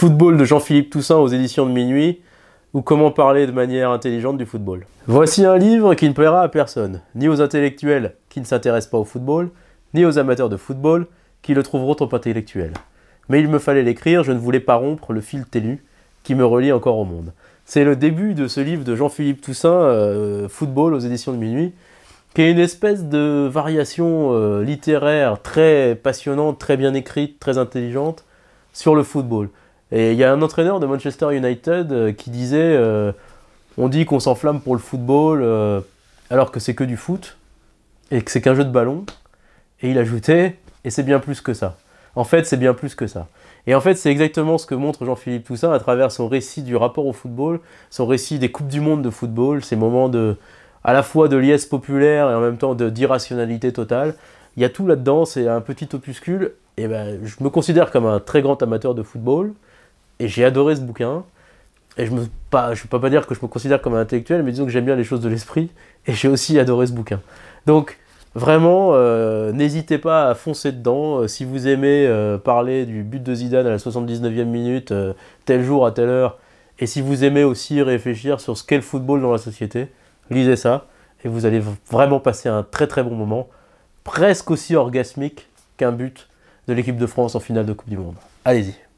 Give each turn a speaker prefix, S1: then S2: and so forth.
S1: Football de Jean-Philippe Toussaint aux éditions de minuit ou comment parler de manière intelligente du football. Voici un livre qui ne plaira à personne, ni aux intellectuels qui ne s'intéressent pas au football, ni aux amateurs de football qui le trouveront trop intellectuel. Mais il me fallait l'écrire, je ne voulais pas rompre le fil ténu qui me relie encore au monde. C'est le début de ce livre de Jean-Philippe Toussaint, euh, Football aux éditions de minuit, qui est une espèce de variation euh, littéraire très passionnante, très bien écrite, très intelligente sur le football. Et il y a un entraîneur de Manchester United euh, qui disait euh, on dit qu'on s'enflamme pour le football euh, alors que c'est que du foot et que c'est qu'un jeu de ballon. Et il ajoutait et c'est bien plus que ça. En fait, c'est bien plus que ça. Et en fait, c'est exactement ce que montre Jean-Philippe Toussaint à travers son récit du rapport au football, son récit des Coupes du Monde de football, ces moments de, à la fois de liesse populaire et en même temps d'irrationalité totale. Il y a tout là-dedans, c'est un petit opuscule. Et ben, je me considère comme un très grand amateur de football. Et j'ai adoré ce bouquin. Et je ne pas, peux pas dire que je me considère comme un intellectuel, mais disons que j'aime bien les choses de l'esprit. Et j'ai aussi adoré ce bouquin. Donc, vraiment, euh, n'hésitez pas à foncer dedans. Euh, si vous aimez euh, parler du but de Zidane à la 79e minute, tel jour à telle heure, et si vous aimez aussi réfléchir sur ce qu'est le football dans la société, lisez ça. Et vous allez vraiment passer un très très bon moment, presque aussi orgasmique qu'un but de l'équipe de France en finale de Coupe du Monde. Allez-y.